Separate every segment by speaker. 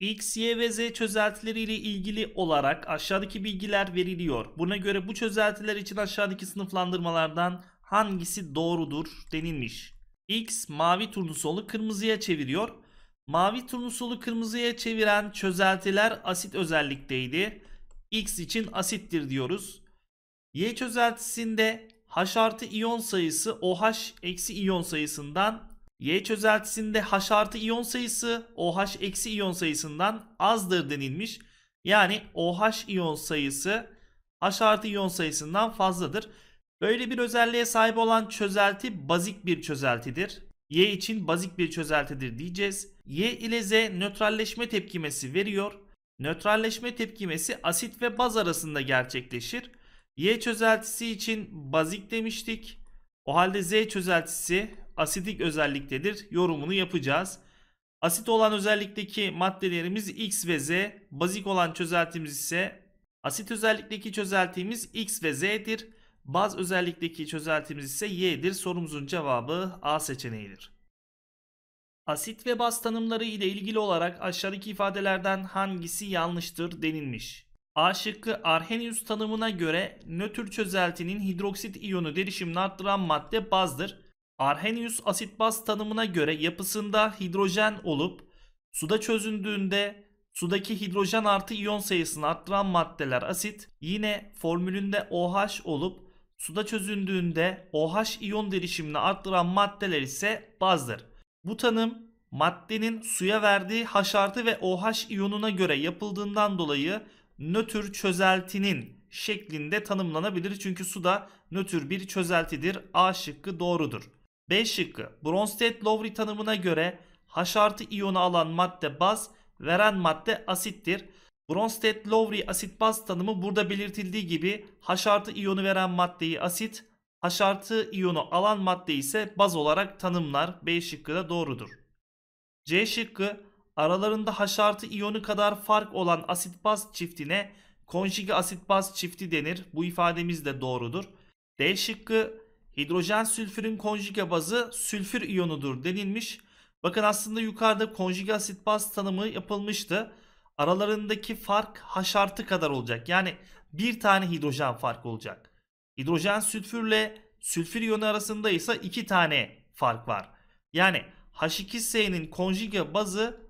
Speaker 1: X, Y ve Z çözeltileriyle ilgili olarak aşağıdaki bilgiler veriliyor. Buna göre bu çözeltiler için aşağıdaki sınıflandırmalardan hangisi doğrudur denilmiş. X mavi turnusolu kırmızıya çeviriyor. Mavi turnusolu kırmızıya çeviren çözeltiler asit özellikteydi. X için asittir diyoruz. Y çözeltisinde H artı iyon sayısı OH eksi iyon sayısından Y çözeltisinde H artı iyon sayısı OH eksi iyon sayısından azdır denilmiş. Yani OH iyon sayısı H artı iyon sayısından fazladır. Böyle bir özelliğe sahip olan çözelti bazik bir çözeltidir. Y için bazik bir çözeltidir diyeceğiz. Y ile Z nötralleşme tepkimesi veriyor. Nötralleşme tepkimesi asit ve baz arasında gerçekleşir. Y çözeltisi için bazik demiştik. O halde Z çözeltisi asidik özelliktedir. Yorumunu yapacağız. Asit olan özellikteki maddelerimiz X ve Z, bazik olan çözeltimiz ise asit özellikteki çözeltimiz X ve Z'dir. Baz özellikteki çözeltimiz ise Y'dir. Sorumuzun cevabı A seçeneğidir. Asit ve baz tanımları ile ilgili olarak aşağıdaki ifadelerden hangisi yanlıştır denilmiş. A şıkkı Arrhenius tanımına göre nötr çözeltinin hidroksit iyonu derişimini arttıran madde bazdır. Arrhenius asit baz tanımına göre yapısında hidrojen olup suda çözündüğünde sudaki hidrojen artı iyon sayısını arttıran maddeler asit yine formülünde OH olup suda çözündüğünde OH iyon derişimini arttıran maddeler ise bazdır. Bu tanım maddenin suya verdiği H artı ve OH iyonuna göre yapıldığından dolayı nötr çözeltinin şeklinde tanımlanabilir. Çünkü su da nötr bir çözeltidir. A şıkkı doğrudur. B şıkkı Bronsted-Lowry tanımına göre H artı iyonu alan madde baz, veren madde asittir. Bronsted-Lowry asit baz tanımı burada belirtildiği gibi H artı iyonu veren maddeyi asit, H artı iyonu alan madde ise baz olarak tanımlar. B şıkkı da doğrudur. C şıkkı aralarında H artı iyonu kadar fark olan asit baz çiftine konjige asit baz çifti denir. Bu ifademiz de doğrudur. D şıkkı Hidrojen sülfürün konjüge bazı sülfür iyonudur denilmiş. Bakın aslında yukarıda konjüge asit baz tanımı yapılmıştı. Aralarındaki fark H artı kadar olacak. Yani bir tane hidrojen fark olacak. Hidrojen sülfürle sülfür iyonu arasında ise iki tane fark var. Yani H2S'nin konjüge bazı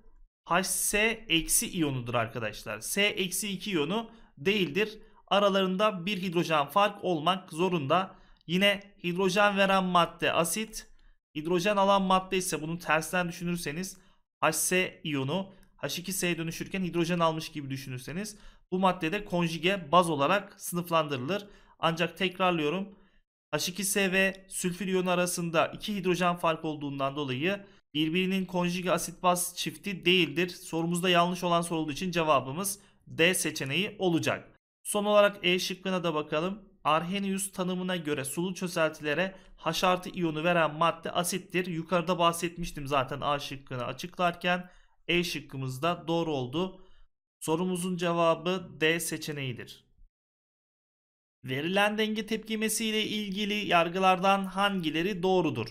Speaker 1: HC eksi iyonudur arkadaşlar. S eksi 2 iyonu değildir. Aralarında bir hidrojen fark olmak zorunda. Yine hidrojen veren madde asit. Hidrojen alan madde ise bunu tersten düşünürseniz HC iyonu H2S'ye dönüşürken hidrojen almış gibi düşünürseniz bu madde de konjüge baz olarak sınıflandırılır. Ancak tekrarlıyorum H2S ve sülfür iyonu arasında iki hidrojen fark olduğundan dolayı birbirinin konjüge asit baz çifti değildir. Sorumuzda yanlış olan sorulduğu için cevabımız D seçeneği olacak. Son olarak E şıkkına da bakalım. Arrhenius tanımına göre sulu çözeltilere haşartı iyonu veren madde asittir. Yukarıda bahsetmiştim zaten A şıkkını açıklarken. E şıkkımız da doğru oldu. Sorumuzun cevabı D seçeneğidir. Verilen denge tepkimesi ile ilgili yargılardan hangileri doğrudur?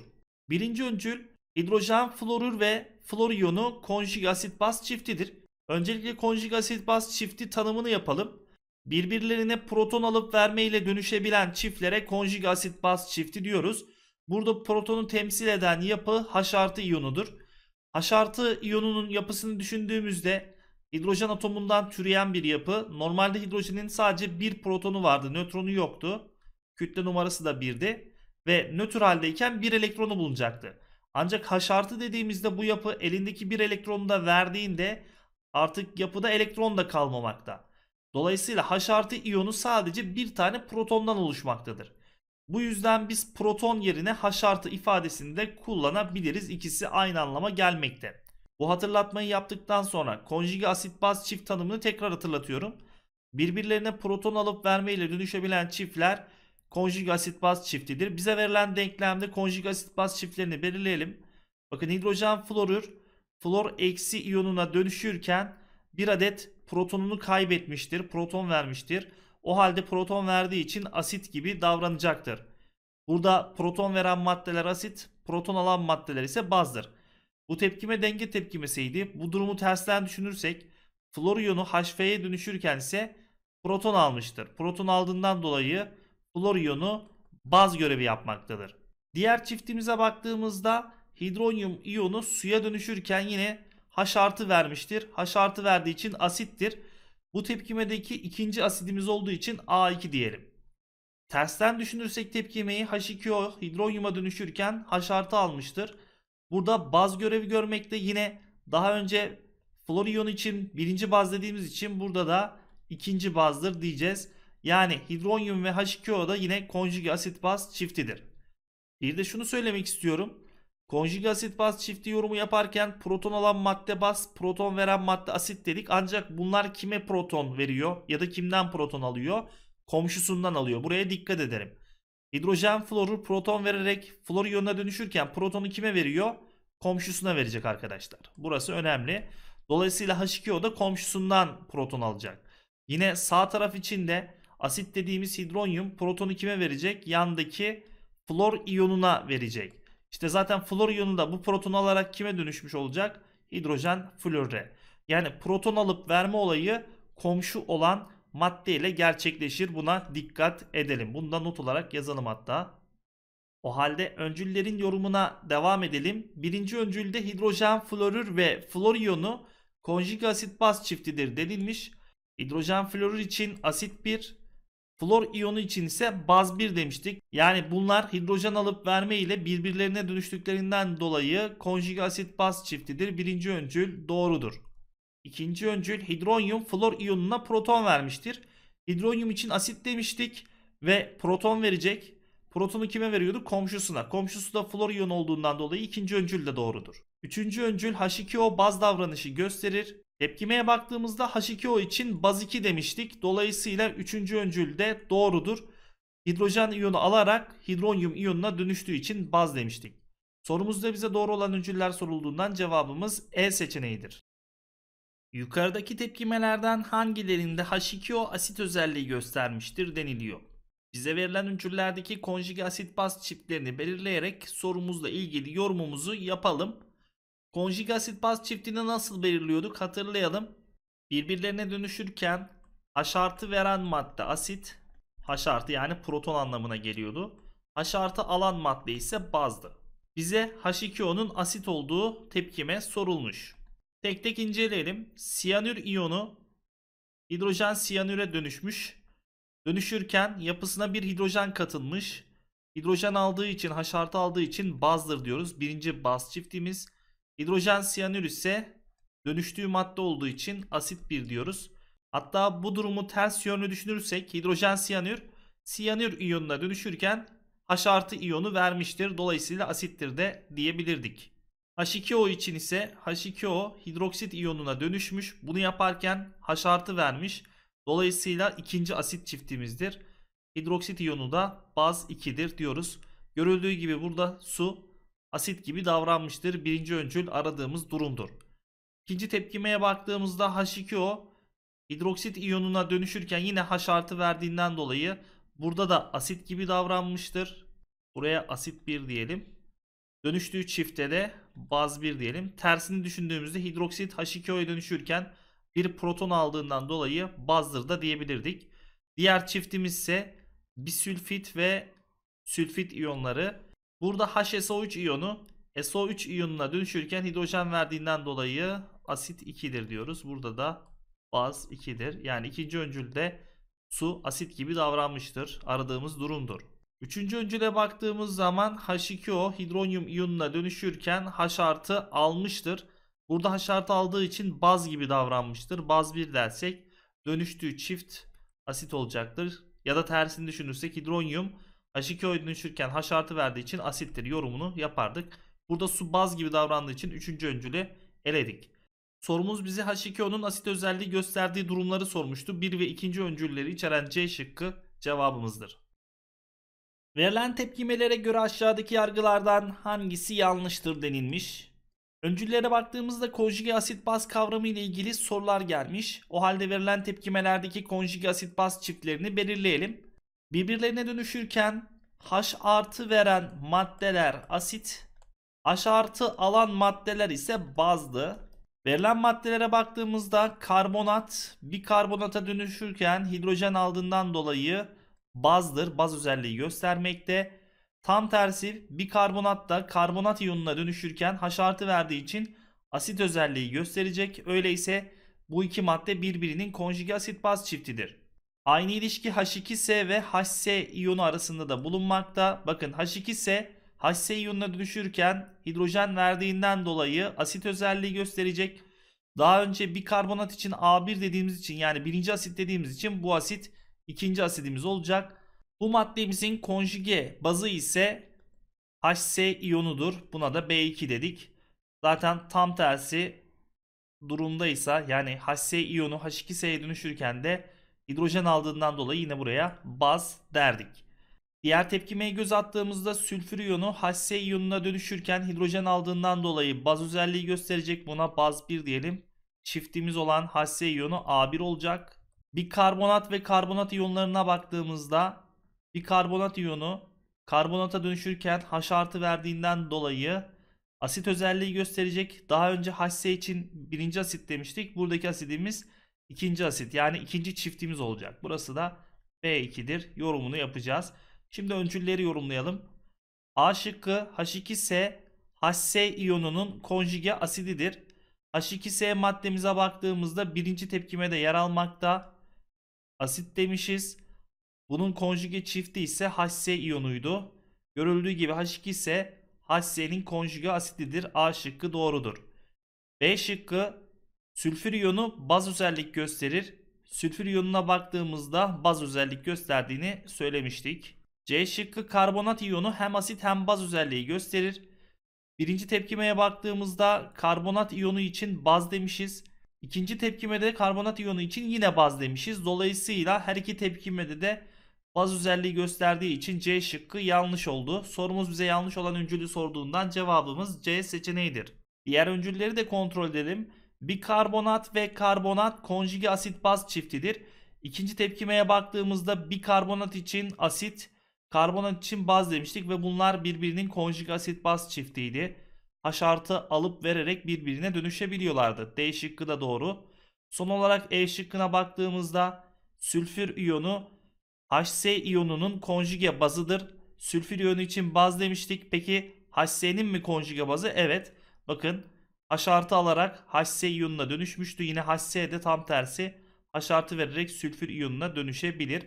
Speaker 1: Birinci öncül hidrojen florür ve flor iyonu konjug asit baz çiftidir. Öncelikle konjug asit baz çifti tanımını yapalım. Birbirlerine proton alıp vermeyle dönüşebilen çiftlere konjug asit baz çifti diyoruz. Burada protonu temsil eden yapı H artı iyonudur. H artı iyonunun yapısını düşündüğümüzde hidrojen atomundan türeyen bir yapı. Normalde hidrojenin sadece bir protonu vardı. Nötronu yoktu. Kütle numarası da birdi. Ve nötr haldeyken bir elektronu bulunacaktı. Ancak H artı dediğimizde bu yapı elindeki bir elektronu da verdiğinde artık yapıda elektron da kalmamakta. Dolayısıyla H artı iyonu sadece bir tane protondan oluşmaktadır. Bu yüzden biz proton yerine H artı ifadesini de kullanabiliriz. İkisi aynı anlama gelmekte. Bu hatırlatmayı yaptıktan sonra konjüge asit baz çift tanımını tekrar hatırlatıyorum. Birbirlerine proton alıp vermeyle dönüşebilen çiftler konjüge asit baz çiftidir. Bize verilen denklemde konjüge asit baz çiftlerini belirleyelim. Bakın hidrojen florür flor eksi iyonuna dönüşürken bir adet protonunu kaybetmiştir. Proton vermiştir. O halde proton verdiği için asit gibi davranacaktır. Burada proton veren maddeler asit, proton alan maddeler ise bazdır. Bu tepkime denge tepkimesiydi. Bu durumu tersten düşünürsek flor iyonu HF'ye dönüşürken ise proton almıştır. Proton aldığından dolayı flor iyonu baz görevi yapmaktadır. Diğer çiftimize baktığımızda hidronyum iyonu suya dönüşürken yine Haşartı vermiştir. Haşartı verdiği için asittir. Bu tepkimedeki ikinci asidimiz olduğu için A2 diyelim. Tersten düşünürsek tepkimeyi H2O hidronyuma dönüşürken haşartı almıştır. Burada baz görevi görmekte yine daha önce floriyon için birinci baz dediğimiz için burada da ikinci bazdır diyeceğiz. Yani hidronyum ve H2O da yine konjüge asit baz çiftidir. Bir de şunu söylemek istiyorum. Konjük asit baz çifti yorumu yaparken proton alan madde baz, proton veren madde asit dedik. Ancak bunlar kime proton veriyor ya da kimden proton alıyor? Komşusundan alıyor. Buraya dikkat ederim. Hidrojen floru proton vererek flor iyonuna dönüşürken protonu kime veriyor? Komşusuna verecek arkadaşlar. Burası önemli. Dolayısıyla H2O da komşusundan proton alacak. Yine sağ taraf için de asit dediğimiz hidronyum protonu kime verecek? Yandaki flor iyonuna verecek. İşte zaten flor iyonu da bu proton alarak kime dönüşmüş olacak? Hidrojen florre. Yani proton alıp verme olayı komşu olan madde ile gerçekleşir. Buna dikkat edelim. Bunu da not olarak yazalım hatta. O halde öncüllerin yorumuna devam edelim. Birinci öncülde hidrojen florür ve flor iyonu konjik asit baz çiftidir denilmiş. Hidrojen florür için asit 1, Flor iyonu için ise baz 1 demiştik. Yani bunlar hidrojen alıp verme ile birbirlerine dönüştüklerinden dolayı konjük asit baz çiftidir. Birinci öncül doğrudur. İkinci öncül hidronyum flor iyonuna proton vermiştir. Hidronyum için asit demiştik ve proton verecek. Protonu kime veriyordu? Komşusuna. Komşusu da flor iyonu olduğundan dolayı ikinci öncül de doğrudur. Üçüncü öncül H2O baz davranışı gösterir. Tepkimeye baktığımızda H2O için baz 2 demiştik. Dolayısıyla 3. öncül de doğrudur. Hidrojen iyonu alarak hidronyum iyonuna dönüştüğü için baz demiştik. Sorumuzda bize doğru olan öncüller sorulduğundan cevabımız E seçeneğidir. Yukarıdaki tepkimelerden hangilerinde H2O asit özelliği göstermiştir deniliyor. Bize verilen öncüllerdeki konjige asit baz çiftlerini belirleyerek sorumuzla ilgili yorumumuzu yapalım. Konjik asit baz çiftini nasıl belirliyorduk hatırlayalım. Birbirlerine dönüşürken H artı veren madde asit, H artı yani proton anlamına geliyordu. H artı alan madde ise bazdı. Bize H2O'nun asit olduğu tepkime sorulmuş. Tek tek inceleyelim. Siyanür iyonu hidrojen siyanüre dönüşmüş. Dönüşürken yapısına bir hidrojen katılmış. Hidrojen aldığı için, H artı aldığı için bazdır diyoruz. Birinci baz çiftimiz. Hidrojen siyanür ise dönüştüğü madde olduğu için asit bir diyoruz. Hatta bu durumu ters yönlü düşünürsek hidrojen siyanür siyanür iyonuna dönüşürken H artı iyonu vermiştir. Dolayısıyla asittir de diyebilirdik. H2O için ise H2O hidroksit iyonuna dönüşmüş. Bunu yaparken H artı vermiş. Dolayısıyla ikinci asit çiftimizdir. Hidroksit iyonu da baz 2'dir diyoruz. Görüldüğü gibi burada su asit gibi davranmıştır. Birinci öncül aradığımız durumdur. İkinci tepkimeye baktığımızda H2O hidroksit iyonuna dönüşürken yine H artı verdiğinden dolayı burada da asit gibi davranmıştır. Buraya asit 1 diyelim. Dönüştüğü çifte de baz 1 diyelim. Tersini düşündüğümüzde hidroksit H2O'ya dönüşürken bir proton aldığından dolayı bazdır da diyebilirdik. Diğer çiftimiz ise bisülfit ve sülfit iyonları Burada HSO3 iyonu SO3 iyonuna dönüşürken hidrojen verdiğinden dolayı asit 2'dir diyoruz. Burada da baz 2'dir. Yani ikinci öncülde su asit gibi davranmıştır. Aradığımız durumdur. Üçüncü öncüle baktığımız zaman H2O hidronyum iyonuna dönüşürken H artı almıştır. Burada H artı aldığı için baz gibi davranmıştır. Baz 1 dersek dönüştüğü çift asit olacaktır. Ya da tersini düşünürsek hidronyum H2 oyunu düşürken H artı verdiği için asittir yorumunu yapardık. Burada su baz gibi davrandığı için 3. öncülü eledik. Sorumuz bize H2O'nun asit özelliği gösterdiği durumları sormuştu. 1 ve 2. öncülleri içeren C şıkkı cevabımızdır. Verilen tepkimelere göre aşağıdaki yargılardan hangisi yanlıştır denilmiş. Öncüllere baktığımızda konjüge asit baz kavramı ile ilgili sorular gelmiş. O halde verilen tepkimelerdeki konjüge asit baz çiftlerini belirleyelim birbirlerine dönüşürken H artı veren maddeler asit, H artı alan maddeler ise bazdı. Verilen maddelere baktığımızda karbonat bir karbonata dönüşürken hidrojen aldığından dolayı bazdır. Baz özelliği göstermekte. Tam tersi bir karbonat da karbonat iyonuna dönüşürken H artı verdiği için asit özelliği gösterecek. Öyleyse bu iki madde birbirinin konjüge asit baz çiftidir. Aynı ilişki H2S ve HC iyonu arasında da bulunmakta. Bakın H2S HC iyonuna dönüşürken hidrojen verdiğinden dolayı asit özelliği gösterecek. Daha önce bir karbonat için A1 dediğimiz için yani birinci asit dediğimiz için bu asit ikinci asidimiz olacak. Bu maddemizin konjüge bazı ise HC iyonudur. Buna da B2 dedik. Zaten tam tersi durumdaysa yani HC iyonu H2S'ye dönüşürken de Hidrojen aldığından dolayı yine buraya baz derdik. Diğer tepkimeye göz attığımızda sülfür iyonu HC iyonuna dönüşürken hidrojen aldığından dolayı baz özelliği gösterecek. Buna baz 1 diyelim. Çiftimiz olan HC iyonu A1 olacak. Bir karbonat ve karbonat iyonlarına baktığımızda bir karbonat iyonu karbonata dönüşürken H artı verdiğinden dolayı asit özelliği gösterecek. Daha önce HC için birinci asit demiştik. Buradaki asidimiz ikinci asit yani ikinci çiftimiz olacak. Burası da B2'dir. Yorumunu yapacağız. Şimdi öncülleri yorumlayalım. A şıkkı H2S HS iyonunun konjüge asididir. H2S maddemize baktığımızda birinci tepkime de yer almakta. Asit demişiz. Bunun konjüge çifti ise HS iyonuydu. Görüldüğü gibi H2 ise HS'nin konjüge asididir. A şıkkı doğrudur. B şıkkı Sülfür iyonu baz özellik gösterir. Sülfür iyonuna baktığımızda baz özellik gösterdiğini söylemiştik. C şıkkı karbonat iyonu hem asit hem baz özelliği gösterir. Birinci tepkimeye baktığımızda karbonat iyonu için baz demişiz. İkinci tepkimede karbonat iyonu için yine baz demişiz. Dolayısıyla her iki tepkimede de baz özelliği gösterdiği için C şıkkı yanlış oldu. Sorumuz bize yanlış olan öncülü sorduğundan cevabımız C seçeneğidir. Diğer öncülleri de kontrol edelim. Bikarbonat ve karbonat konjüge asit baz çiftidir. İkinci tepkimeye baktığımızda bikarbonat için asit, karbonat için baz demiştik ve bunlar birbirinin konjüge asit baz çiftiydi. H artı alıp vererek birbirine dönüşebiliyorlardı. D şıkkı da doğru. Son olarak E şıkkına baktığımızda sülfür iyonu HC iyonunun konjüge bazıdır. Sülfür iyonu için baz demiştik. Peki HC'nin mi konjüge bazı? Evet. Bakın Haşartı alarak HSe iyonuna dönüşmüştü. Yine HSe de tam tersi haşartı vererek sülfür iyonuna dönüşebilir.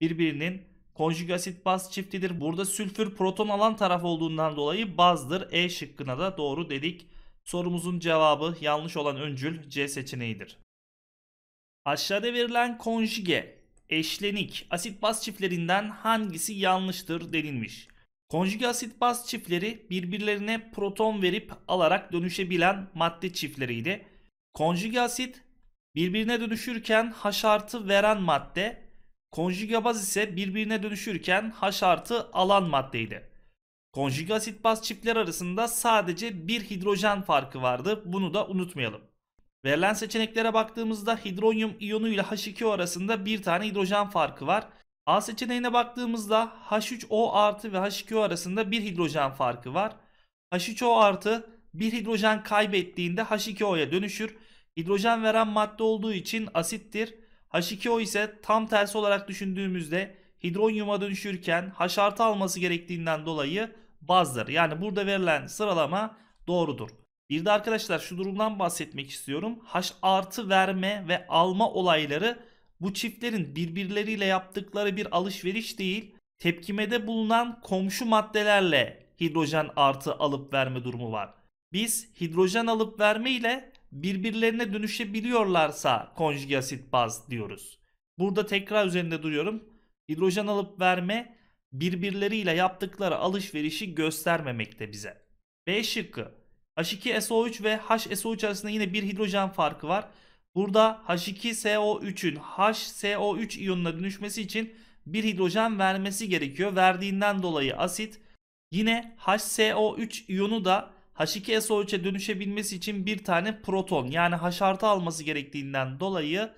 Speaker 1: Birbirinin konjük asit baz çiftidir. Burada sülfür proton alan taraf olduğundan dolayı bazdır. E şıkkına da doğru dedik. Sorumuzun cevabı yanlış olan öncül C seçeneğidir. Aşağıda verilen konjüge, eşlenik, asit baz çiftlerinden hangisi yanlıştır denilmiş. Konjük asit baz çiftleri birbirlerine proton verip alarak dönüşebilen madde çiftleriydi. Konjük asit birbirine dönüşürken H artı veren madde, konjük baz ise birbirine dönüşürken H artı alan maddeydi. Konjük asit baz çiftler arasında sadece bir hidrojen farkı vardı. Bunu da unutmayalım. Verilen seçeneklere baktığımızda hidronyum iyonu ile h 2 arasında bir tane hidrojen farkı var. A seçeneğine baktığımızda H3O artı ve H2O arasında bir hidrojen farkı var. H3O artı bir hidrojen kaybettiğinde H2O'ya dönüşür. Hidrojen veren madde olduğu için asittir. H2O ise tam tersi olarak düşündüğümüzde hidronyuma dönüşürken H artı alması gerektiğinden dolayı bazdır. Yani burada verilen sıralama doğrudur. Bir de arkadaşlar şu durumdan bahsetmek istiyorum. H artı verme ve alma olayları bu çiftlerin birbirleriyle yaptıkları bir alışveriş değil, tepkimede bulunan komşu maddelerle hidrojen artı alıp verme durumu var. Biz hidrojen alıp verme ile birbirlerine dönüşebiliyorlarsa konjüge asit baz diyoruz. Burada tekrar üzerinde duruyorum. Hidrojen alıp verme birbirleriyle yaptıkları alışverişi göstermemekte bize. B şıkkı. H2SO3 ve HSO3 arasında yine bir hidrojen farkı var. Burada H2SO3'ün HSO3 iyonuna dönüşmesi için bir hidrojen vermesi gerekiyor. Verdiğinden dolayı asit yine HSO3 iyonu da H2SO3'e dönüşebilmesi için bir tane proton yani H artı alması gerektiğinden dolayı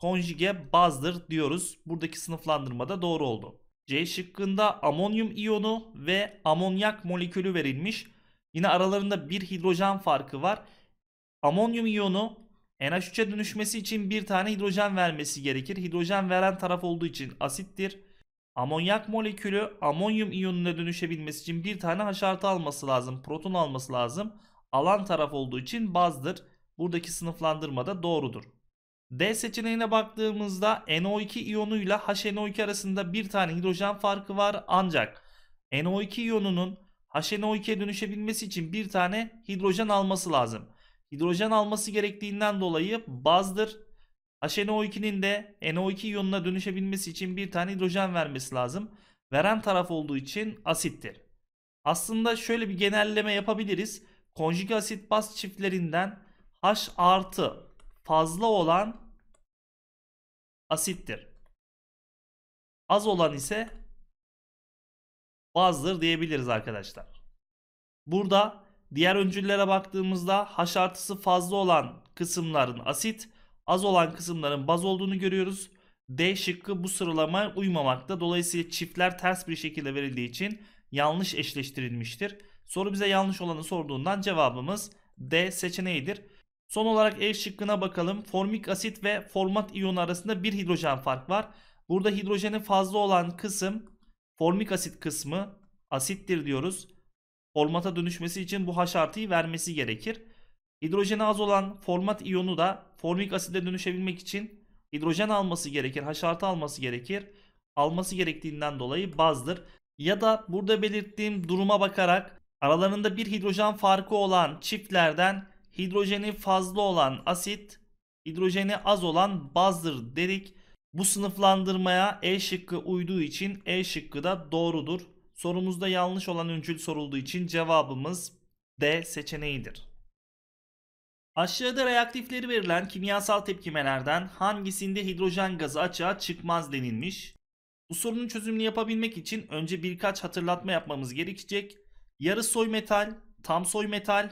Speaker 1: konjüge bazdır diyoruz. Buradaki sınıflandırma da doğru oldu. C şıkkında amonyum iyonu ve amonyak molekülü verilmiş. Yine aralarında bir hidrojen farkı var. Amonyum iyonu NH3'e dönüşmesi için bir tane hidrojen vermesi gerekir. Hidrojen veren taraf olduğu için asittir. Amonyak molekülü amonyum iyonuna dönüşebilmesi için bir tane H alması lazım. Proton alması lazım. Alan taraf olduğu için bazdır. Buradaki sınıflandırma da doğrudur. D seçeneğine baktığımızda NO2 iyonuyla HNO2 arasında bir tane hidrojen farkı var. Ancak NO2 iyonunun HNO2'ye dönüşebilmesi için bir tane hidrojen alması lazım hidrojen alması gerektiğinden dolayı bazdır. HNO2'nin de NO2 iyonuna dönüşebilmesi için bir tane hidrojen vermesi lazım. Veren taraf olduğu için asittir. Aslında şöyle bir genelleme yapabiliriz. Konjük asit baz çiftlerinden H artı fazla olan asittir. Az olan ise bazdır diyebiliriz arkadaşlar. Burada Diğer öncüllere baktığımızda haşartısı fazla olan kısımların asit, az olan kısımların baz olduğunu görüyoruz. D şıkkı bu sıralama uymamakta. Dolayısıyla çiftler ters bir şekilde verildiği için yanlış eşleştirilmiştir. Soru bize yanlış olanı sorduğundan cevabımız D seçeneğidir. Son olarak E şıkkına bakalım. Formik asit ve format iyonu arasında bir hidrojen fark var. Burada hidrojenin fazla olan kısım formik asit kısmı asittir diyoruz formata dönüşmesi için bu H artıyı vermesi gerekir. Hidrojen az olan format iyonu da formik aside dönüşebilmek için hidrojen alması gerekir, H artı alması gerekir. Alması gerektiğinden dolayı bazdır. Ya da burada belirttiğim duruma bakarak aralarında bir hidrojen farkı olan çiftlerden hidrojeni fazla olan asit, hidrojeni az olan bazdır dedik. Bu sınıflandırmaya E şıkkı uyduğu için E şıkkı da doğrudur. Sorumuzda yanlış olan öncül sorulduğu için cevabımız D seçeneğidir. Aşağıda reaktifleri verilen kimyasal tepkimelerden hangisinde hidrojen gazı açığa çıkmaz denilmiş. Bu sorunun çözümünü yapabilmek için önce birkaç hatırlatma yapmamız gerekecek. Yarı soy metal, tam soy metal,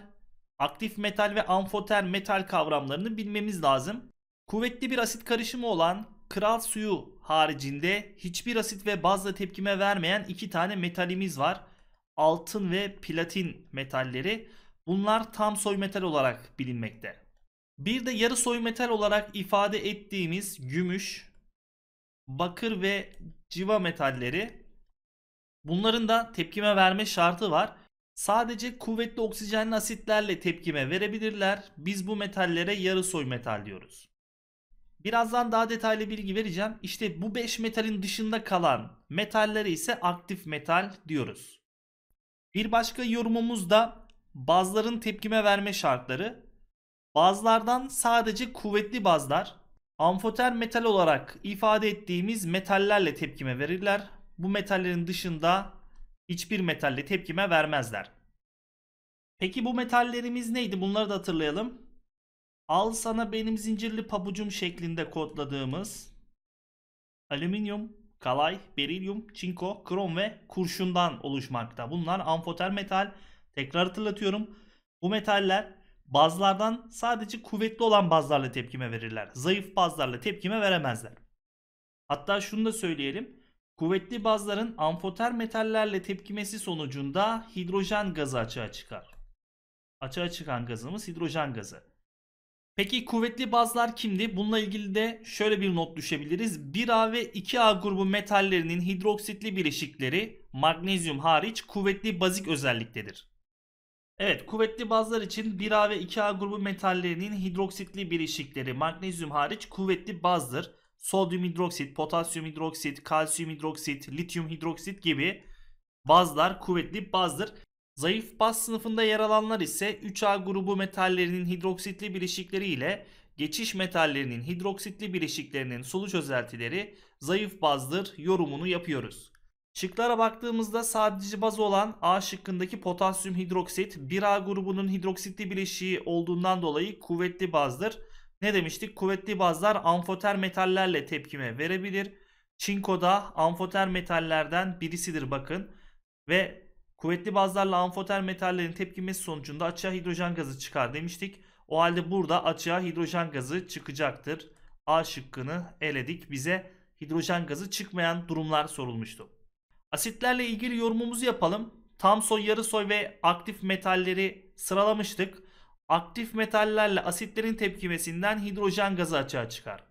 Speaker 1: aktif metal ve amfoter metal kavramlarını bilmemiz lazım. Kuvvetli bir asit karışımı olan kral suyu haricinde hiçbir asit ve bazla tepkime vermeyen iki tane metalimiz var. Altın ve platin metalleri. Bunlar tam soy metal olarak bilinmekte. Bir de yarı soy metal olarak ifade ettiğimiz gümüş, bakır ve civa metalleri. Bunların da tepkime verme şartı var. Sadece kuvvetli oksijenli asitlerle tepkime verebilirler. Biz bu metallere yarı soy metal diyoruz. Birazdan daha detaylı bilgi vereceğim. İşte bu 5 metalin dışında kalan metalleri ise aktif metal diyoruz. Bir başka yorumumuz da bazların tepkime verme şartları. Bazlardan sadece kuvvetli bazlar amfoter metal olarak ifade ettiğimiz metallerle tepkime verirler. Bu metallerin dışında hiçbir metalle tepkime vermezler. Peki bu metallerimiz neydi? Bunları da hatırlayalım. Al sana benim zincirli pabucum şeklinde kodladığımız alüminyum, kalay, berilyum, çinko, krom ve kurşundan oluşmakta. Bunlar amfoter metal. Tekrar hatırlatıyorum. Bu metaller bazlardan sadece kuvvetli olan bazlarla tepkime verirler. Zayıf bazlarla tepkime veremezler. Hatta şunu da söyleyelim. Kuvvetli bazların amfoter metallerle tepkimesi sonucunda hidrojen gazı açığa çıkar. Açığa çıkan gazımız hidrojen gazı. Peki kuvvetli bazlar kimdi? Bununla ilgili de şöyle bir not düşebiliriz. 1A ve 2A grubu metallerinin hidroksitli bileşikleri magnezyum hariç kuvvetli bazik özelliktedir. Evet kuvvetli bazlar için 1A ve 2A grubu metallerinin hidroksitli bileşikleri magnezyum hariç kuvvetli bazdır. Sodyum hidroksit, potasyum hidroksit, kalsiyum hidroksit, lityum hidroksit gibi bazlar kuvvetli bazdır. Zayıf baz sınıfında yer alanlar ise 3A grubu metallerinin hidroksitli bileşikleri ile geçiş metallerinin hidroksitli bileşiklerinin sulu çözeltileri zayıf bazdır yorumunu yapıyoruz. Şıklara baktığımızda sadece baz olan A şıkkındaki potasyum hidroksit 1A grubunun hidroksitli bileşiği olduğundan dolayı kuvvetli bazdır. Ne demiştik? Kuvvetli bazlar amfoter metallerle tepkime verebilir. Çinko da amfoter metallerden birisidir bakın. Ve Kuvvetli bazlarla amfoter metallerin tepkimesi sonucunda açığa hidrojen gazı çıkar demiştik. O halde burada açığa hidrojen gazı çıkacaktır. A şıkkını eledik. Bize hidrojen gazı çıkmayan durumlar sorulmuştu. Asitlerle ilgili yorumumuzu yapalım. Tam soy, yarı soy ve aktif metalleri sıralamıştık. Aktif metallerle asitlerin tepkimesinden hidrojen gazı açığa çıkar.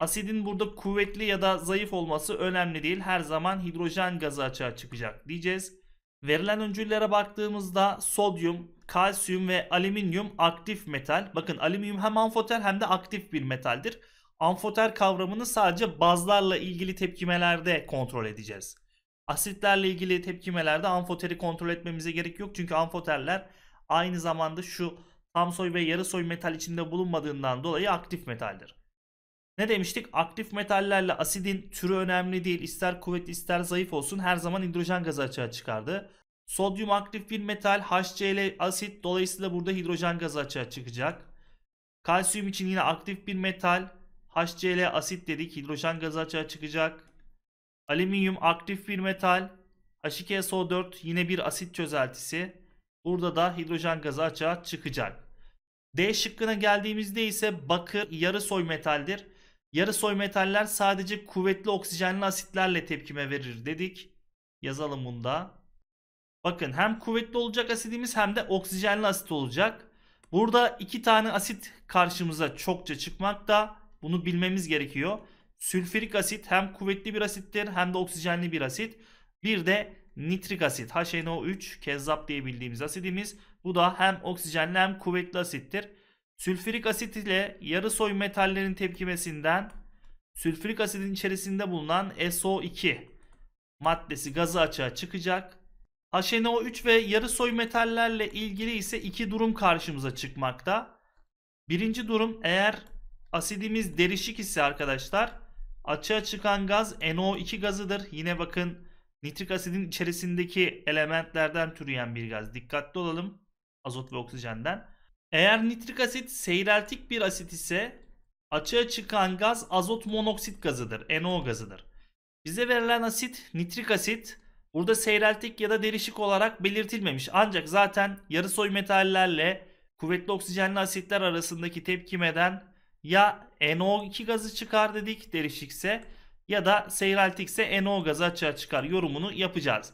Speaker 1: Asidin burada kuvvetli ya da zayıf olması önemli değil. Her zaman hidrojen gazı açığa çıkacak diyeceğiz. Verilen öncüllere baktığımızda sodyum, kalsiyum ve alüminyum aktif metal. Bakın alüminyum hem amfoter hem de aktif bir metaldir. Amfoter kavramını sadece bazlarla ilgili tepkimelerde kontrol edeceğiz. Asitlerle ilgili tepkimelerde amfoteri kontrol etmemize gerek yok. Çünkü amfoterler aynı zamanda şu tam soy ve yarı soy metal içinde bulunmadığından dolayı aktif metaldir. Ne demiştik? Aktif metallerle asidin türü önemli değil. İster kuvvetli ister zayıf olsun her zaman hidrojen gazı açığa çıkardı. Sodyum aktif bir metal HCl asit dolayısıyla burada hidrojen gazı açığa çıkacak. Kalsiyum için yine aktif bir metal HCl asit dedik hidrojen gazı açığa çıkacak. Alüminyum aktif bir metal H2SO4 yine bir asit çözeltisi. Burada da hidrojen gazı açığa çıkacak. D şıkkına geldiğimizde ise bakır yarı soy metaldir. Yarı soy metaller sadece kuvvetli oksijenli asitlerle tepkime verir dedik. Yazalım bunda. Bakın hem kuvvetli olacak asidimiz hem de oksijenli asit olacak. Burada iki tane asit karşımıza çokça çıkmakta. Bunu bilmemiz gerekiyor. Sülfürik asit hem kuvvetli bir asittir hem de oksijenli bir asit. Bir de nitrik asit HNO3 kezzap diye bildiğimiz asidimiz. Bu da hem oksijenli hem kuvvetli asittir. Sülfürik asit ile yarı soy metallerin tepkimesinden sülfürik asidin içerisinde bulunan SO2 maddesi gazı açığa çıkacak. HNO3 ve yarı soy metallerle ilgili ise iki durum karşımıza çıkmakta. Birinci durum eğer asidimiz derişik ise arkadaşlar açığa çıkan gaz NO2 gazıdır. Yine bakın nitrik asidin içerisindeki elementlerden türeyen bir gaz. Dikkatli olalım azot ve oksijenden. Eğer nitrik asit seyreltik bir asit ise açığa çıkan gaz azot monoksit gazıdır. NO gazıdır. Bize verilen asit nitrik asit burada seyreltik ya da derişik olarak belirtilmemiş. Ancak zaten yarı soy metallerle kuvvetli oksijenli asitler arasındaki tepkimeden ya NO2 gazı çıkar dedik derişikse ya da seyreltikse NO gazı açığa çıkar yorumunu yapacağız.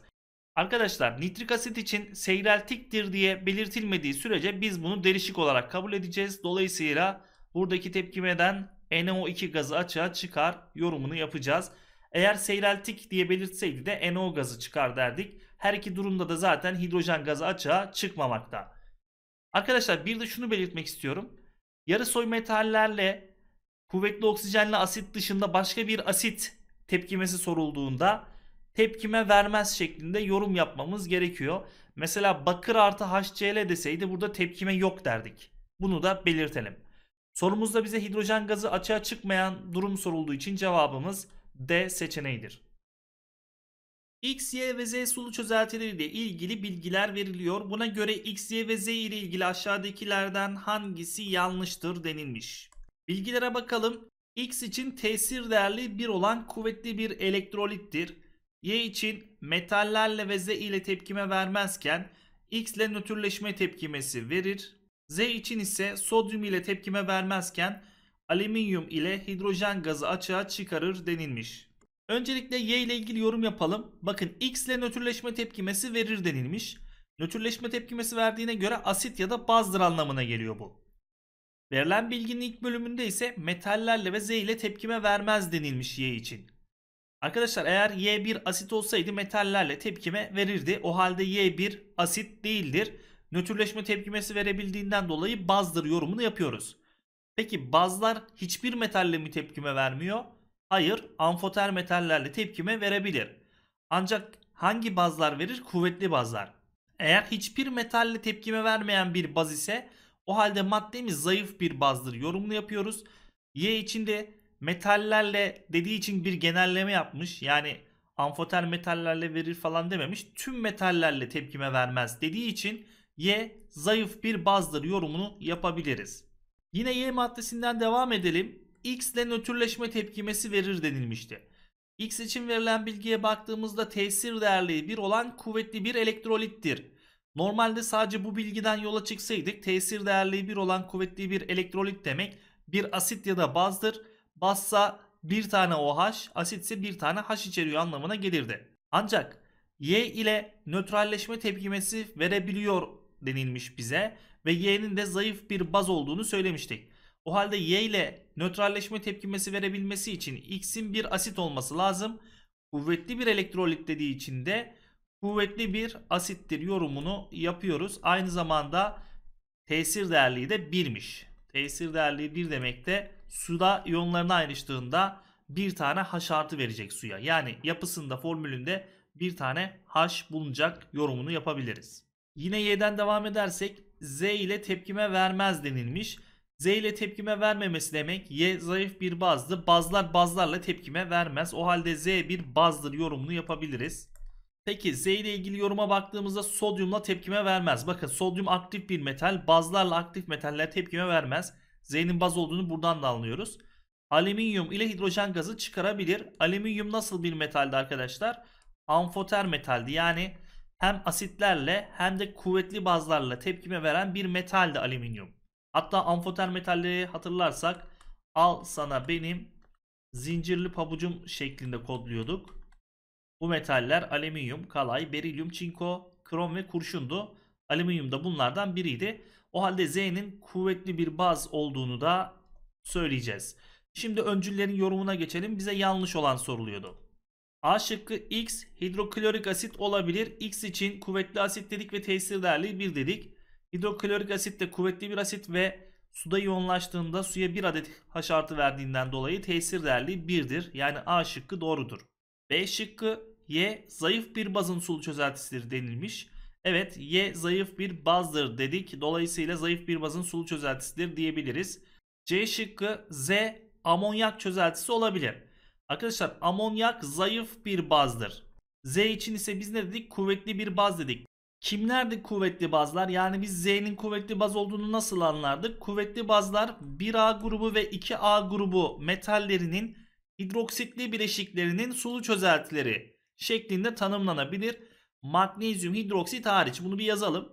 Speaker 1: Arkadaşlar nitrik asit için seyreltiktir diye belirtilmediği sürece biz bunu derişik olarak kabul edeceğiz. Dolayısıyla buradaki tepkimeden NO2 gazı açığa çıkar yorumunu yapacağız. Eğer seyreltik diye belirtseydi de NO gazı çıkar derdik. Her iki durumda da zaten hidrojen gazı açığa çıkmamakta. Arkadaşlar bir de şunu belirtmek istiyorum. Yarı soy metallerle kuvvetli oksijenli asit dışında başka bir asit tepkimesi sorulduğunda tepkime vermez şeklinde yorum yapmamız gerekiyor. Mesela bakır artı HCl deseydi burada tepkime yok derdik. Bunu da belirtelim. Sorumuzda bize hidrojen gazı açığa çıkmayan durum sorulduğu için cevabımız D seçeneğidir. X, Y ve Z sulu çözeltileriyle ilgili bilgiler veriliyor. Buna göre X, Y ve Z ile ilgili aşağıdakilerden hangisi yanlıştır denilmiş. Bilgilere bakalım. X için tesir değerli bir olan kuvvetli bir elektrolittir. Y için metallerle ve Z ile tepkime vermezken X ile nötrleşme tepkimesi verir. Z için ise sodyum ile tepkime vermezken alüminyum ile hidrojen gazı açığa çıkarır denilmiş. Öncelikle Y ile ilgili yorum yapalım. Bakın X ile nötrleşme tepkimesi verir denilmiş. Nötrleşme tepkimesi verdiğine göre asit ya da bazdır anlamına geliyor bu. Verilen bilginin ilk bölümünde ise metallerle ve Z ile tepkime vermez denilmiş Y için. Arkadaşlar eğer Y1 asit olsaydı metallerle tepkime verirdi. O halde Y1 asit değildir. Nötrleşme tepkimesi verebildiğinden dolayı bazdır yorumunu yapıyoruz. Peki bazlar hiçbir metalle mi tepkime vermiyor? Hayır, amfoter metallerle tepkime verebilir. Ancak hangi bazlar verir? Kuvvetli bazlar. Eğer hiçbir metalle tepkime vermeyen bir baz ise o halde maddemiz zayıf bir bazdır yorumunu yapıyoruz. Y içinde metallerle dediği için bir genelleme yapmış. Yani amfoter metallerle verir falan dememiş. Tüm metallerle tepkime vermez dediği için Y zayıf bir bazdır yorumunu yapabiliriz. Yine Y maddesinden devam edelim. X ile nötrleşme tepkimesi verir denilmişti. X için verilen bilgiye baktığımızda tesir değerli bir olan kuvvetli bir elektrolittir. Normalde sadece bu bilgiden yola çıksaydık tesir değerli bir olan kuvvetli bir elektrolit demek bir asit ya da bazdır Bassa bir tane OH, asit ise bir tane H içeriyor anlamına gelirdi. Ancak Y ile nötralleşme tepkimesi verebiliyor denilmiş bize ve Y'nin de zayıf bir baz olduğunu söylemiştik. O halde Y ile nötralleşme tepkimesi verebilmesi için X'in bir asit olması lazım. Kuvvetli bir elektrolit dediği için de kuvvetli bir asittir yorumunu yapıyoruz. Aynı zamanda tesir değerliği de 1'miş. Tesir değerliği 1 demek de suda iyonlarına ayrıştığında bir tane H artı verecek suya. Yani yapısında formülünde bir tane H bulunacak yorumunu yapabiliriz. Yine Y'den devam edersek Z ile tepkime vermez denilmiş. Z ile tepkime vermemesi demek Y zayıf bir bazdı. Bazlar bazlarla tepkime vermez. O halde Z bir bazdır yorumunu yapabiliriz. Peki Z ile ilgili yoruma baktığımızda sodyumla tepkime vermez. Bakın sodyum aktif bir metal. Bazlarla aktif metaller tepkime vermez. Z'nin baz olduğunu buradan da anlıyoruz. Alüminyum ile hidrojen gazı çıkarabilir. Alüminyum nasıl bir metaldi arkadaşlar? Amfoter metaldi. Yani hem asitlerle hem de kuvvetli bazlarla tepkime veren bir metaldi alüminyum. Hatta amfoter metalleri hatırlarsak al sana benim zincirli pabucum şeklinde kodluyorduk. Bu metaller alüminyum, kalay, berilyum, çinko, krom ve kurşundu. Alüminyum da bunlardan biriydi. O halde Z'nin kuvvetli bir baz olduğunu da söyleyeceğiz. Şimdi öncüllerin yorumuna geçelim. Bize yanlış olan soruluyordu. A şıkkı X hidroklorik asit olabilir. X için kuvvetli asit dedik ve tesir değerli 1 dedik. Hidroklorik asit de kuvvetli bir asit ve suda yoğunlaştığında suya 1 adet H artı verdiğinden dolayı tesir değerli 1'dir. Yani A şıkkı doğrudur. B şıkkı Y zayıf bir bazın sulu çözeltisidir denilmiş. Evet Y zayıf bir bazdır dedik. Dolayısıyla zayıf bir bazın sulu çözeltisidir diyebiliriz. C şıkkı Z amonyak çözeltisi olabilir. Arkadaşlar amonyak zayıf bir bazdır. Z için ise biz ne dedik? Kuvvetli bir baz dedik. Kimlerdi kuvvetli bazlar? Yani biz Z'nin kuvvetli baz olduğunu nasıl anlardık? Kuvvetli bazlar 1A grubu ve 2A grubu metallerinin hidroksitli bileşiklerinin sulu çözeltileri şeklinde tanımlanabilir. Magnezyum hidroksit hariç. Bunu bir yazalım.